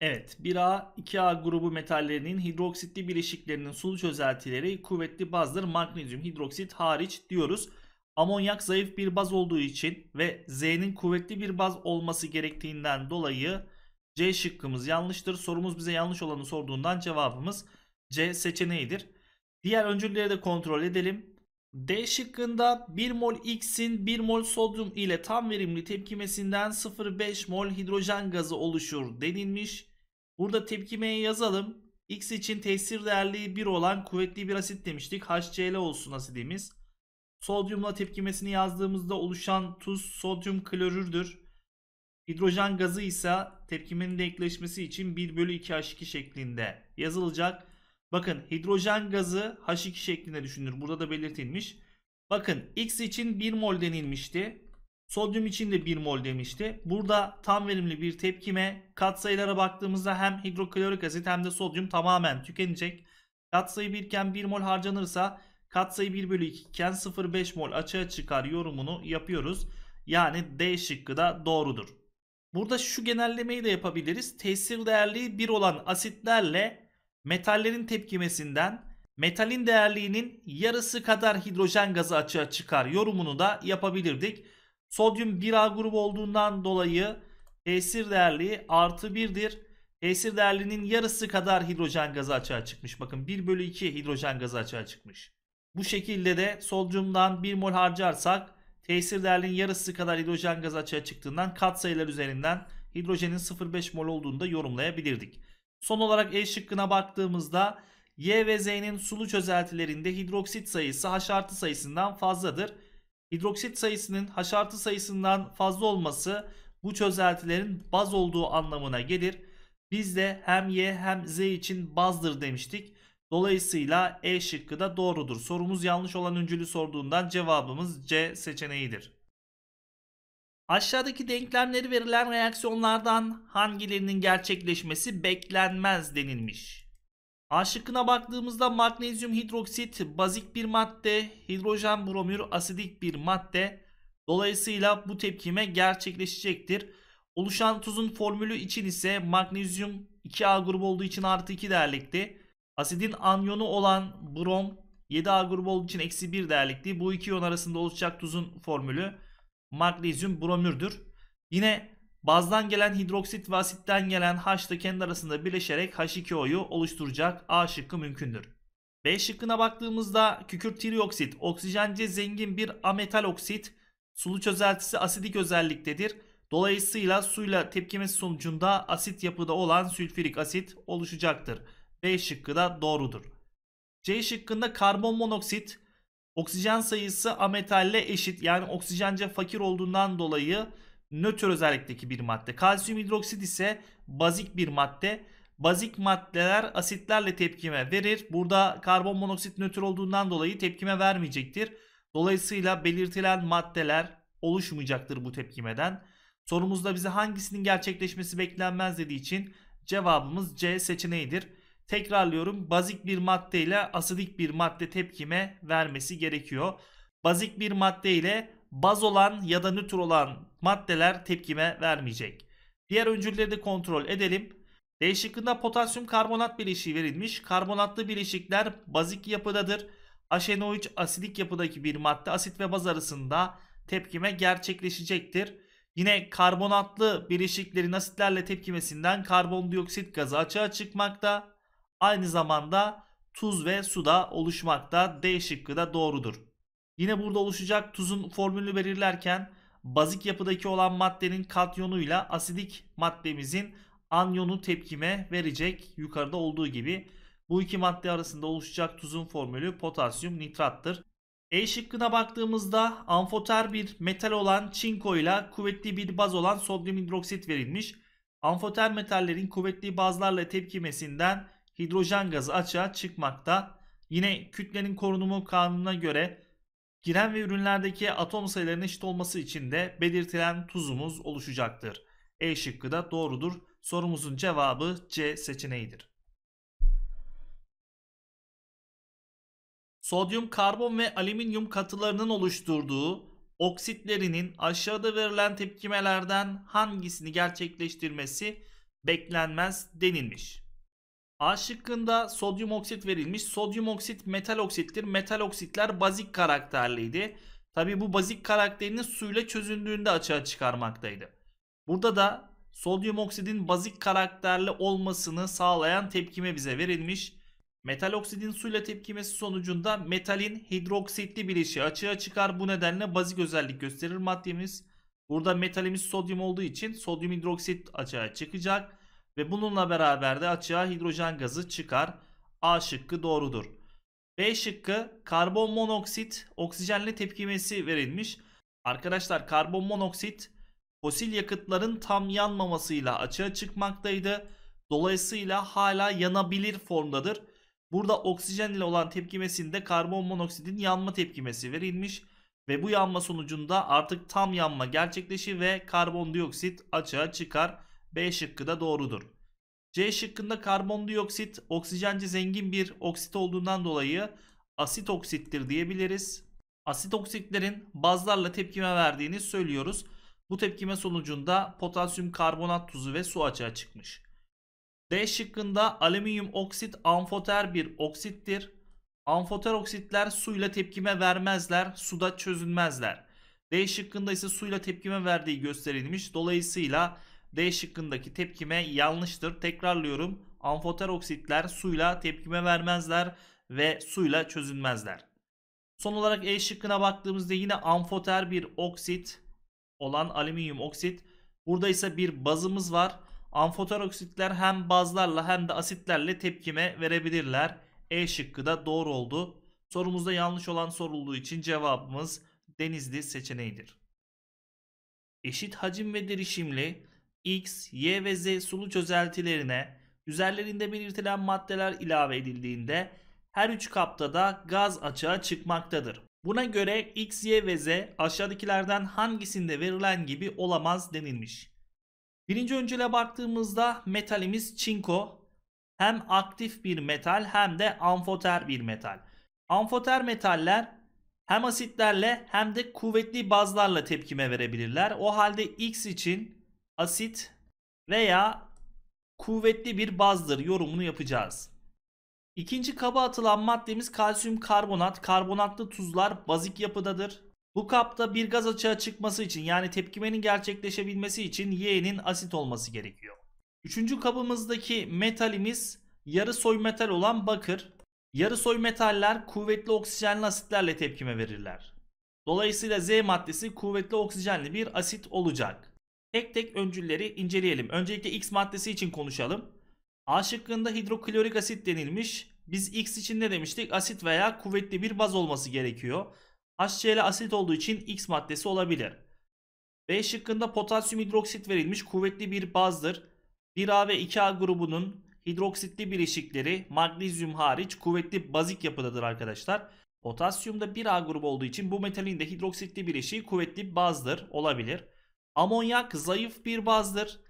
Speaker 1: Evet 1A 2A grubu metallerinin hidroksitli bileşiklerinin sulu çözeltileri kuvvetli bazdır. Magnezyum hidroksit hariç diyoruz. Amonyak zayıf bir baz olduğu için ve Z'nin kuvvetli bir baz olması gerektiğinden dolayı C şıkkımız yanlıştır. Sorumuz bize yanlış olanı sorduğundan cevabımız C seçeneğidir. Diğer öncülleri de kontrol edelim. D şıkkında 1 mol X'in 1 mol sodyum ile tam verimli tepkimesinden 0,5 mol hidrojen gazı oluşur denilmiş. Burada tepkimeye yazalım. X için tesir değerliği 1 olan kuvvetli bir asit demiştik. HCl olsun asidimiz. Sodyumla tepkimesini yazdığımızda oluşan tuz sodyum klorürdür. Hidrojen gazı ise tepkimenin denkleşmesi için 1 bölü 2H2 şeklinde yazılacak. Bakın hidrojen gazı H2 şeklinde düşünülür. Burada da belirtilmiş. Bakın X için 1 mol denilmişti. Sodyum için de 1 mol demişti. Burada tam verimli bir tepkime katsayılara baktığımızda hem hidroklorik asit hem de sodyum tamamen tükenecek. Katsayı 1 iken 1 mol harcanırsa katsayı 1 bölü 2 iken 0,5 mol açığa çıkar yorumunu yapıyoruz. Yani D şıkkı da doğrudur. Burada şu genellemeyi de yapabiliriz. Tesir değerliği 1 olan asitlerle metallerin tepkimesinden metalin değerliğinin yarısı kadar hidrojen gazı açığa çıkar yorumunu da yapabilirdik. Sodyum 1A grubu olduğundan dolayı tesir değerliği artı 1'dir. Tesir değerliğinin yarısı kadar hidrojen gazı açığa çıkmış. Bakın 1 bölü 2 hidrojen gazı açığa çıkmış. Bu şekilde de sodyumdan 1 mol harcarsak tesir değerliğinin yarısı kadar hidrojen gazı açığa çıktığından katsayılar üzerinden hidrojenin 0,5 mol olduğunu da yorumlayabilirdik. Son olarak E şıkkına baktığımızda Y ve Z'nin sulu çözeltilerinde hidroksit sayısı haşartı sayısından fazladır. Hidroksit sayısının haşartı sayısından fazla olması bu çözeltilerin baz olduğu anlamına gelir. Biz de hem Y hem Z için bazdır demiştik. Dolayısıyla E şıkkı da doğrudur. Sorumuz yanlış olan öncülü sorduğundan cevabımız C seçeneğidir. Aşağıdaki denklemleri verilen reaksiyonlardan hangilerinin gerçekleşmesi beklenmez denilmiş. A şıkkına baktığımızda magnezyum hidroksit bazik bir madde, hidrojen bromür asidik bir madde. Dolayısıyla bu tepkime gerçekleşecektir. Oluşan tuzun formülü için ise magnezyum 2A grubu olduğu için artı 2 değerlikti. Asidin anyonu olan brom 7A grubu olduğu için eksi 1 değerlikti. Bu iki iyon arasında oluşacak tuzun formülü magnezyum bromürdür. Yine bazdan gelen hidroksit ve asitten gelen H ile kendi arasında birleşerek H2O'yu oluşturacak A şıkkı mümkündür. B şıkkına baktığımızda kükürt trioksit oksijence zengin bir ametal oksit sulu çözeltisi asidik özelliktedir. Dolayısıyla suyla tepkimesi sonucunda asit yapıda olan sülfürik asit oluşacaktır. B şıkkı da doğrudur. C şıkkında karbon monoksit Oksijen sayısı ametalle eşit yani oksijence fakir olduğundan dolayı nötr özellikteki bir madde. Kalsiyum hidroksit ise bazik bir madde. Bazik maddeler asitlerle tepkime verir. Burada karbon monoksit nötr olduğundan dolayı tepkime vermeyecektir. Dolayısıyla belirtilen maddeler oluşmayacaktır bu tepkimeden. Sorumuzda bize hangisinin gerçekleşmesi beklenmez dediği için cevabımız C seçeneğidir. Tekrarlıyorum bazik bir madde ile asidik bir madde tepkime vermesi gerekiyor. Bazik bir madde ile baz olan ya da nötr olan maddeler tepkime vermeyecek. Diğer öncülleri de kontrol edelim. D şıkkında potasyum karbonat bileşiği verilmiş. Karbonatlı bileşikler bazik yapıdadır. HNO3 asidik yapıdaki bir madde asit ve baz arasında tepkime gerçekleşecektir. Yine karbonatlı bileşiklerin asitlerle tepkimesinden karbondioksit gazı açığa çıkmakta aynı zamanda tuz ve su da oluşmakta. D şıkkı da doğrudur. Yine burada oluşacak tuzun formülünü belirlerken bazik yapıdaki olan maddenin katyonuyla asidik maddemizin anyonu tepkime verecek yukarıda olduğu gibi. Bu iki madde arasında oluşacak tuzun formülü potasyum nitrattır. E şıkkına baktığımızda amfoter bir metal olan çinko ile kuvvetli bir baz olan sodyum hidroksit verilmiş. Amfoter metallerin kuvvetli bazlarla tepkimesinden hidrojen gazı açığa çıkmakta. Yine kütlenin korunumu kanununa göre giren ve ürünlerdeki atom sayılarının eşit olması için de belirtilen tuzumuz oluşacaktır. E şıkkı da doğrudur. Sorumuzun cevabı C seçeneğidir. Sodyum, karbon ve alüminyum katılarının oluşturduğu oksitlerinin aşağıda verilen tepkimelerden hangisini gerçekleştirmesi beklenmez denilmiş. A şıkkında sodyum oksit verilmiş. Sodyum oksit metal oksittir. Metal oksitler bazik karakterliydi. Tabi bu bazik karakterini suyla çözündüğünde açığa çıkarmaktaydı. Burada da sodyum oksidin bazik karakterli olmasını sağlayan tepkime bize verilmiş. Metal oksidin suyla tepkimesi sonucunda metalin hidroksitli bileşiği açığa çıkar. Bu nedenle bazik özellik gösterir maddemiz. Burada metalimiz sodyum olduğu için sodyum hidroksit açığa çıkacak. Ve bununla beraber de açığa hidrojen gazı çıkar. A şıkkı doğrudur. B şıkkı karbon monoksit oksijenle tepkimesi verilmiş. Arkadaşlar karbon monoksit fosil yakıtların tam yanmamasıyla açığa çıkmaktaydı. Dolayısıyla hala yanabilir formdadır. Burada oksijen ile olan tepkimesinde karbon monoksidin yanma tepkimesi verilmiş ve bu yanma sonucunda artık tam yanma gerçekleşir ve karbondioksit açığa çıkar. B şıkkı da doğrudur. C şıkkında karbondioksit oksijence zengin bir oksit olduğundan dolayı asit oksittir diyebiliriz. Asit oksitlerin bazlarla tepkime verdiğini söylüyoruz. Bu tepkime sonucunda potasyum karbonat tuzu ve su açığa çıkmış. D şıkkında alüminyum oksit amfoter bir oksittir. Amfoter oksitler suyla tepkime vermezler, suda çözünmezler. D şıkkında ise suyla tepkime verdiği gösterilmiş. Dolayısıyla D şıkkındaki tepkime yanlıştır. Tekrarlıyorum. Amfoter oksitler suyla tepkime vermezler ve suyla çözünmezler. Son olarak E şıkkına baktığımızda yine amfoter bir oksit olan alüminyum oksit. Burada ise bir bazımız var. Amfoter oksitler hem bazlarla hem de asitlerle tepkime verebilirler. E şıkkı da doğru oldu. Sorumuzda yanlış olan sorulduğu için cevabımız denizli seçeneğidir. Eşit hacim ve derişimli X, Y ve Z sulu çözeltilerine üzerlerinde belirtilen maddeler ilave edildiğinde her üç kapta da gaz açığa çıkmaktadır. Buna göre X, Y ve Z aşağıdakilerden hangisinde verilen gibi olamaz denilmiş. Birinci öncele baktığımızda metalimiz çinko. Hem aktif bir metal hem de amfoter bir metal. Amfoter metaller hem asitlerle hem de kuvvetli bazlarla tepkime verebilirler. O halde X için asit veya kuvvetli bir bazdır yorumunu yapacağız. İkinci kaba atılan maddemiz kalsiyum karbonat. Karbonatlı tuzlar bazik yapıdadır. Bu kapta bir gaz açığa çıkması için yani tepkimenin gerçekleşebilmesi için Y'nin asit olması gerekiyor. Üçüncü kabımızdaki metalimiz yarı soy metal olan bakır. Yarı soy metaller kuvvetli oksijenli asitlerle tepkime verirler. Dolayısıyla Z maddesi kuvvetli oksijenli bir asit olacak. Tek tek öncülleri inceleyelim. Öncelikle X maddesi için konuşalım. A şıkkında hidroklorik asit denilmiş. Biz X için ne demiştik? Asit veya kuvvetli bir baz olması gerekiyor. HCl asit olduğu için X maddesi olabilir. B şıkkında potasyum hidroksit verilmiş kuvvetli bir bazdır. 1A ve 2A grubunun hidroksitli bileşikleri magnezyum hariç kuvvetli bazik yapıdadır arkadaşlar. Potasyum da 1A grubu olduğu için bu metalin de hidroksitli bileşiği kuvvetli bazdır olabilir. Amonyak zayıf bir bazdır.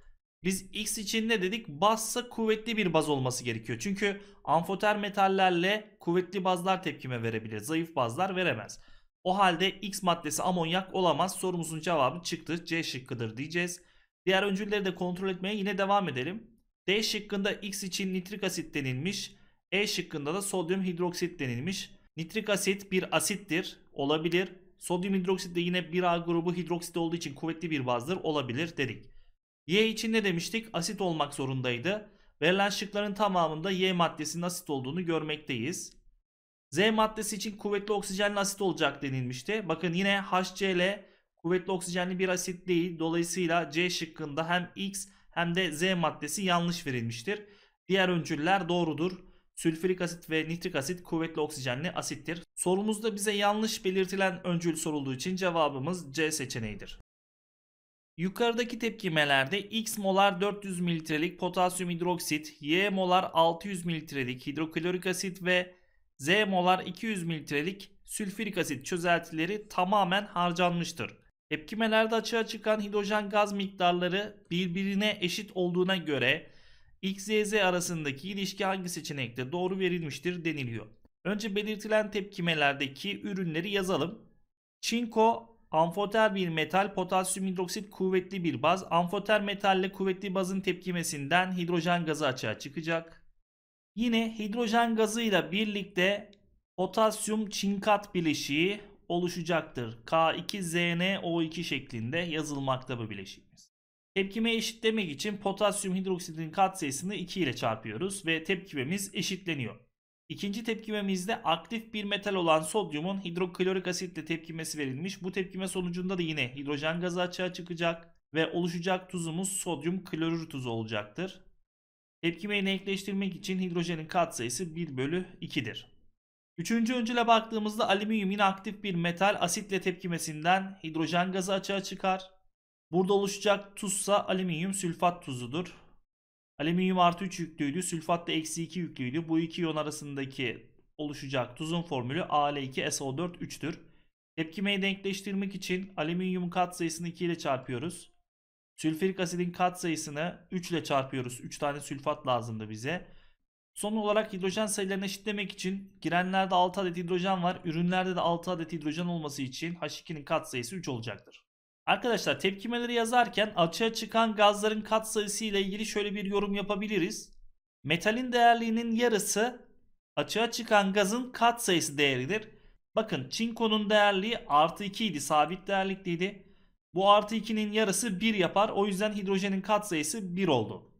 Speaker 1: Biz X için ne dedik? Bazsa kuvvetli bir baz olması gerekiyor. Çünkü amfoter metallerle kuvvetli bazlar tepkime verebilir. Zayıf bazlar veremez. O halde X maddesi amonyak olamaz. Sorumuzun cevabı çıktı. C şıkkıdır diyeceğiz. Diğer öncülleri de kontrol etmeye yine devam edelim. D şıkkında X için nitrik asit denilmiş. E şıkkında da sodyum hidroksit denilmiş. Nitrik asit bir asittir. Olabilir. Sodyum hidroksit de yine bir A grubu hidroksit olduğu için kuvvetli bir bazdır olabilir dedik. Y için ne demiştik? Asit olmak zorundaydı. Verilen şıkların tamamında Y maddesinin asit olduğunu görmekteyiz. Z maddesi için kuvvetli oksijenli asit olacak denilmişti. Bakın yine HCl kuvvetli oksijenli bir asit değil. Dolayısıyla C şıkkında hem X hem de Z maddesi yanlış verilmiştir. Diğer öncüller doğrudur. Sülfürik asit ve nitrik asit kuvvetli oksijenli asittir. Sorumuzda bize yanlış belirtilen öncül sorulduğu için cevabımız C seçeneğidir. Yukarıdaki tepkimelerde X molar 400 mililitrelik potasyum hidroksit, Y molar 600 mililitrelik hidroklorik asit ve Z molar 200 mililitrelik sülfürik asit çözeltileri tamamen harcanmıştır. Tepkimelerde açığa çıkan hidrojen gaz miktarları birbirine eşit olduğuna göre XYZ arasındaki ilişki hangi seçenekte doğru verilmiştir deniliyor. Önce belirtilen tepkimelerdeki ürünleri yazalım. Çinko amfoter bir metal, potasyum hidroksit kuvvetli bir baz. Amfoter metalle kuvvetli bazın tepkimesinden hidrojen gazı açığa çıkacak. Yine hidrojen gazıyla birlikte potasyum çinkat bileşiği oluşacaktır. K2ZnO2 şeklinde yazılmakta bu bileşiğimiz. Tepkime eşitlemek için potasyum hidroksidinin katsayısını 2 ile çarpıyoruz ve tepkimemiz eşitleniyor. İkinci tepkimemizde aktif bir metal olan sodyumun hidroklorik asitle tepkimesi verilmiş. Bu tepkime sonucunda da yine hidrojen gazı açığa çıkacak ve oluşacak tuzumuz sodyum klorür tuzu olacaktır. Tepkimeyi denkleştirmek için hidrojenin katsayısı 1 bölü 2'dir. Üçüncü öncüle baktığımızda alüminyum yine aktif bir metal asitle tepkimesinden hidrojen gazı açığa çıkar Burada oluşacak tuzsa alüminyum sülfat tuzudur. Alüminyum artı 3 yüklüydü. Sülfat da eksi 2 yüklüydü. Bu iki iyon arasındaki oluşacak tuzun formülü Al2SO4 Tepkimeyi denkleştirmek için alüminyumun katsayısını 2 ile çarpıyoruz. Sülfürik asidin katsayısını 3 ile çarpıyoruz. 3 tane sülfat lazımdı bize. Son olarak hidrojen sayılarını eşitlemek için girenlerde 6 adet hidrojen var. Ürünlerde de 6 adet hidrojen olması için H2'nin katsayısı 3 olacaktır. Arkadaşlar tepkimeleri yazarken açığa çıkan gazların katsayısı ile ilgili şöyle bir yorum yapabiliriz. Metalin değerliğinin yarısı açığa çıkan gazın katsayısı değeridir. Bakın çinkonun değerliği artı 2 idi sabit değerlikliydi. Bu artı 2'nin yarısı 1 yapar. O yüzden hidrojenin katsayısı 1 oldu.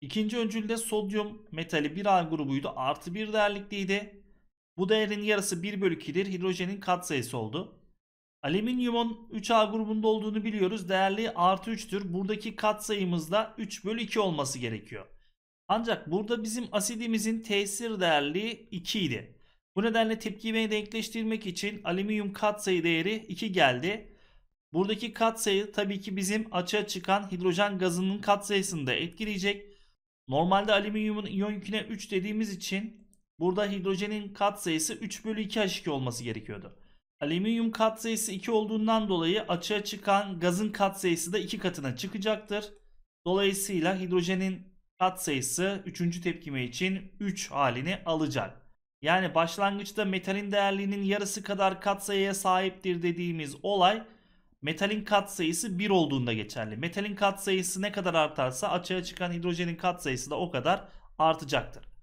Speaker 1: İkinci öncülde sodyum metali 1A grubuydu. Artı 1 değerlikliydi. Bu değerin yarısı 1 bölü 2'dir. Hidrojenin katsayısı oldu. Alüminyumun 3A grubunda olduğunu biliyoruz. Değerli artı 3'tür. Buradaki katsayımız da 3 bölü 2 olması gerekiyor. Ancak burada bizim asidimizin tesir değerliği 2 idi. Bu nedenle tepkimeyi denkleştirmek için alüminyum katsayı değeri 2 geldi. Buradaki katsayı tabii ki bizim açığa çıkan hidrojen gazının katsayısını da etkileyecek. Normalde alüminyumun iyon yüküne 3 dediğimiz için burada hidrojenin katsayısı 3 bölü 2 h olması gerekiyordu. Alüminyum katsayısı 2 olduğundan dolayı açığa çıkan gazın katsayısı da 2 katına çıkacaktır. Dolayısıyla hidrojenin katsayısı 3. tepkime için 3 halini alacak. Yani başlangıçta metalin değerliğinin yarısı kadar katsayıya sahiptir dediğimiz olay metalin katsayısı 1 olduğunda geçerli. Metalin katsayısı ne kadar artarsa açığa çıkan hidrojenin katsayısı da o kadar artacaktır.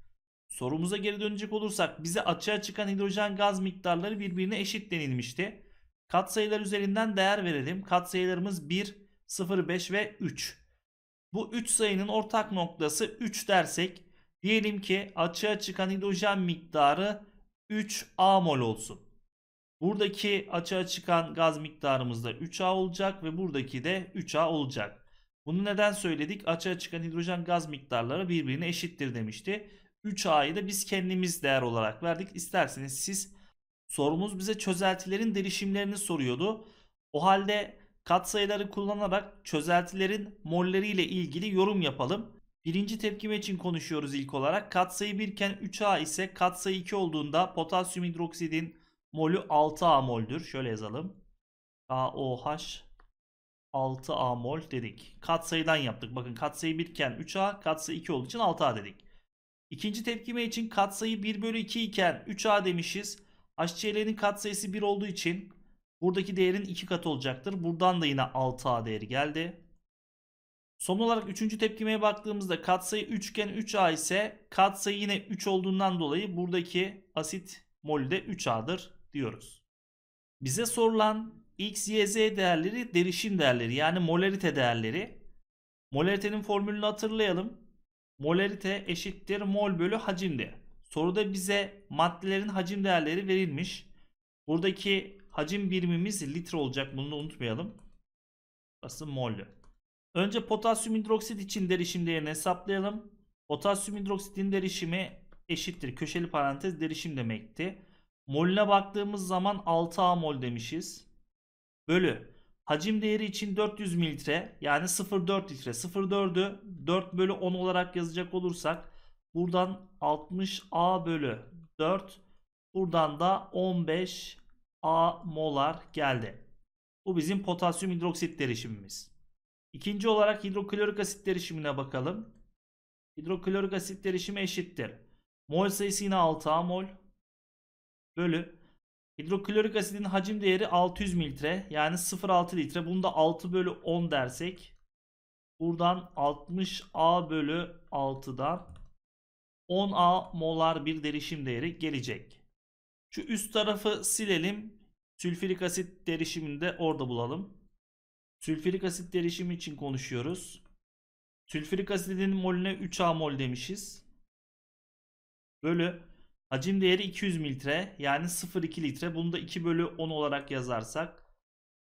Speaker 1: Sorumuza geri dönecek olursak bize açığa çıkan hidrojen gaz miktarları birbirine eşit denilmişti. Katsayılar üzerinden değer verelim. Katsayılarımız 1, 0, 5 ve 3. Bu 3 sayının ortak noktası 3 dersek diyelim ki açığa çıkan hidrojen miktarı 3A mol olsun. Buradaki açığa çıkan gaz miktarımız da 3A olacak ve buradaki de 3A olacak. Bunu neden söyledik? Açığa çıkan hidrojen gaz miktarları birbirine eşittir demişti. 3A'yı da biz kendimiz değer olarak verdik. İsterseniz siz sorumuz bize çözeltilerin derişimlerini soruyordu. O halde katsayıları kullanarak çözeltilerin molleri ile ilgili yorum yapalım. Birinci tepkime için konuşuyoruz ilk olarak. Katsayı 1 iken 3A ise katsayı 2 olduğunda potasyum hidroksidin molü 6A moldür. Şöyle yazalım. KOH 6A mol dedik. Katsayıdan yaptık. Bakın katsayı 1 iken 3A, katsayı 2 olduğu için 6A dedik. İkinci tepkime için katsayı 1 bölü 2 iken 3a demişiz. HCl'nin katsayısı 1 olduğu için buradaki değerin 2 katı olacaktır. Buradan da yine 6a değeri geldi. Son olarak üçüncü tepkimeye baktığımızda katsayı 3 iken 3a ise katsayı yine 3 olduğundan dolayı buradaki asit molü de 3a'dır diyoruz. Bize sorulan x, y, z değerleri derişim değerleri yani molarite değerleri. Molaritenin formülünü hatırlayalım. Molarite eşittir mol bölü hacimdi. Soruda bize maddelerin hacim değerleri verilmiş. Buradaki hacim birimimiz litre olacak. Bunu da unutmayalım. Burası mol. Önce potasyum hidroksit için derişim değerini hesaplayalım. Potasyum hidroksitin derişimi eşittir. Köşeli parantez derişim demekti. Molüne baktığımız zaman 6A mol demişiz. Bölü Hacim değeri için 400 mililitre yani 0,4 litre 0,4'ü 4 bölü 10 olarak yazacak olursak buradan 60A bölü 4 buradan da 15A molar geldi. Bu bizim potasyum hidroksit derişimimiz. İkinci olarak hidroklorik asit derişimine bakalım. Hidroklorik asit derişimi eşittir. Mol sayısı yine 6A mol bölü Hidroklorik asidin hacim değeri 600 mililitre yani 0,6 litre. Bunu da 6 bölü 10 dersek buradan 60A bölü 6'dan 10A molar bir derişim değeri gelecek. Şu üst tarafı silelim. Sülfürik asit derişimini de orada bulalım. Sülfürik asit derişimi için konuşuyoruz. Sülfürik asidin molüne 3A mol demişiz. Bölü Hacim değeri 200 mililitre yani 0,2 litre. Bunu da 2 bölü 10 olarak yazarsak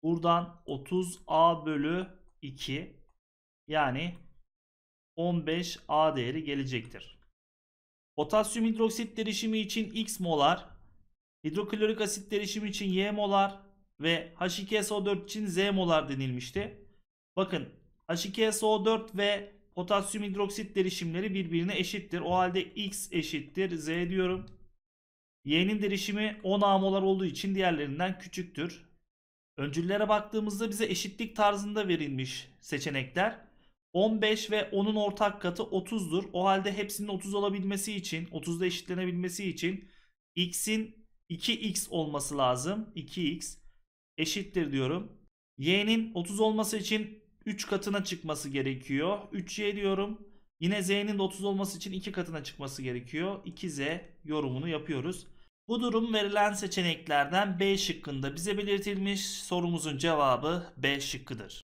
Speaker 1: buradan 30A bölü 2 yani 15A değeri gelecektir. Potasyum hidroksit derişimi için X molar, hidroklorik asit derişimi için Y molar ve H2SO4 için Z molar denilmişti. Bakın H2SO4 ve potasyum hidroksit derişimleri birbirine eşittir. O halde X eşittir Z diyorum. Y'nin derişimi 10 amolar olduğu için diğerlerinden küçüktür. Öncüllere baktığımızda bize eşitlik tarzında verilmiş seçenekler. 15 ve 10'un ortak katı 30'dur. O halde hepsinin 30 olabilmesi için, 30'da eşitlenebilmesi için x'in 2x olması lazım. 2x eşittir diyorum. Y'nin 30 olması için 3 katına çıkması gerekiyor. 3y diyorum. Yine z'nin de 30 olması için 2 katına çıkması gerekiyor. 2z yorumunu yapıyoruz. Bu durum verilen seçeneklerden B şıkkında bize belirtilmiş sorumuzun cevabı B şıkkıdır.